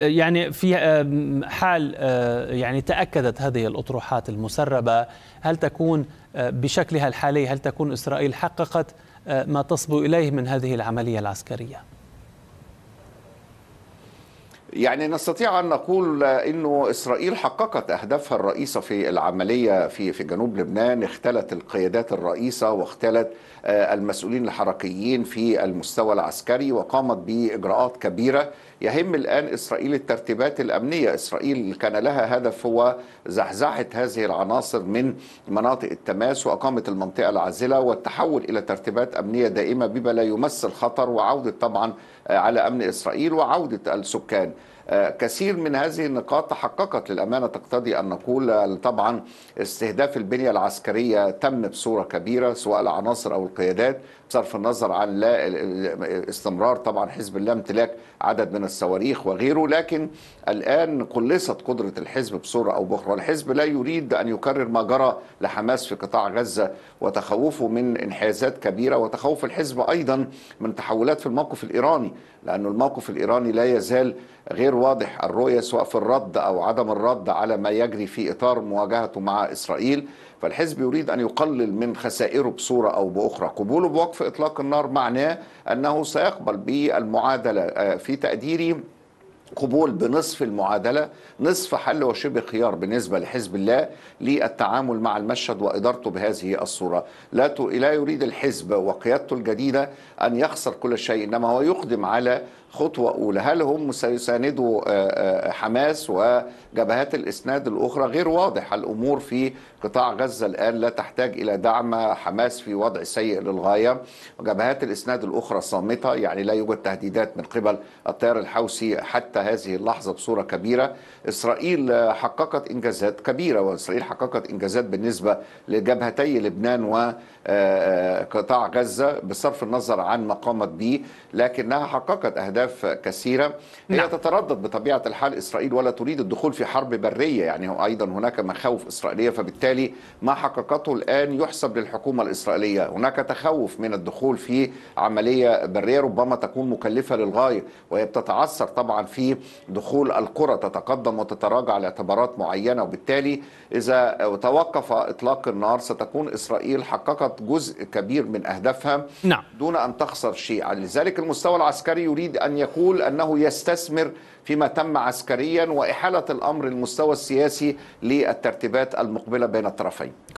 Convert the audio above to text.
يعني في حال آه، يعني تأكدت هذه الأطروحات المسربة هل تكون آه، بشكلها الحالي هل تكون إسرائيل حققت آه، ما تصبو إليه من هذه العملية العسكرية؟ يعني نستطيع ان نقول انه اسرائيل حققت اهدافها الرئيسه في العمليه في في جنوب لبنان، اختلت القيادات الرئيسه واختلت آه، المسؤولين الحركيين في المستوى العسكري وقامت باجراءات كبيره يهم الان اسرائيل الترتيبات الامنيه، اسرائيل كان لها هدف هو زحزحه هذه العناصر من مناطق التماس واقامه المنطقه العازله والتحول الى ترتيبات امنيه دائمه بما لا يمثل خطر وعوده طبعا آه، على امن اسرائيل وعوده السكان. آه، كثير من هذه النقاط تحققت للأمانة تقتضي أن نقول طبعا استهداف البنية العسكرية تم بصورة كبيرة سواء العناصر أو القيادات بصرف النظر عن لا استمرار طبعا حزب الله امتلاك عدد من الصواريخ وغيره لكن الآن قلصت قدرة الحزب بصورة أو بأخرى الحزب لا يريد أن يكرر ما جرى لحماس في قطاع غزة وتخوفه من انحيازات كبيرة وتخوف الحزب أيضا من تحولات في الموقف الإيراني لأن الموقف الإيراني لا يزال غير واضح الرؤية سواء في الرد أو عدم الرد على ما يجري في إطار مواجهته مع إسرائيل فالحزب يريد أن يقلل من خسائره بصورة أو بأخرى قبوله بوقف إطلاق النار معناه أنه سيقبل بالمعادلة آه، في تقديري قبول بنصف المعادله نصف حل وشبه خيار بالنسبه لحزب الله للتعامل مع المشهد وادارته بهذه الصوره لا لا يريد الحزب وقيادته الجديده ان يخسر كل شيء انما هو يقدم على خطوه اولى هل هم سيساندوا آه، آه، حماس وجبهات الاسناد الاخرى غير واضح الامور في قطاع غزه الان لا تحتاج الى دعم حماس في وضع سيء للغايه وجبهات الاسناد الاخرى صامته يعني لا يوجد تهديدات من قبل التيار الحوثي حتى حتى هذه اللحظة بصورة كبيرة إسرائيل حققت إنجازات كبيرة وإسرائيل حققت إنجازات بالنسبة لجبهتي لبنان وقطاع آه، آه، غزة بصرف النظر عن ما قامت به لكنها حققت أهداف كثيرة هي نعم. تتردد بطبيعة الحال إسرائيل ولا تريد الدخول في حرب برية يعني أيضا هناك مخاوف إسرائيلية فبالتالي ما حققته الآن يحسب للحكومة الإسرائيلية هناك تخوف من الدخول في عملية برية ربما تكون مكلفة للغاية وهي بتتعثر طبعا في في دخول الكرة تتقدم وتتراجع لاعتبارات معينة وبالتالي إذا توقف إطلاق النار ستكون إسرائيل حققت جزء كبير من أهدافها نعم. دون أن تخسر شيئا لذلك المستوى العسكري يريد أن يقول أنه يستثمر فيما تم عسكريا وإحالة الأمر المستوى السياسي للترتيبات المقبلة بين الطرفين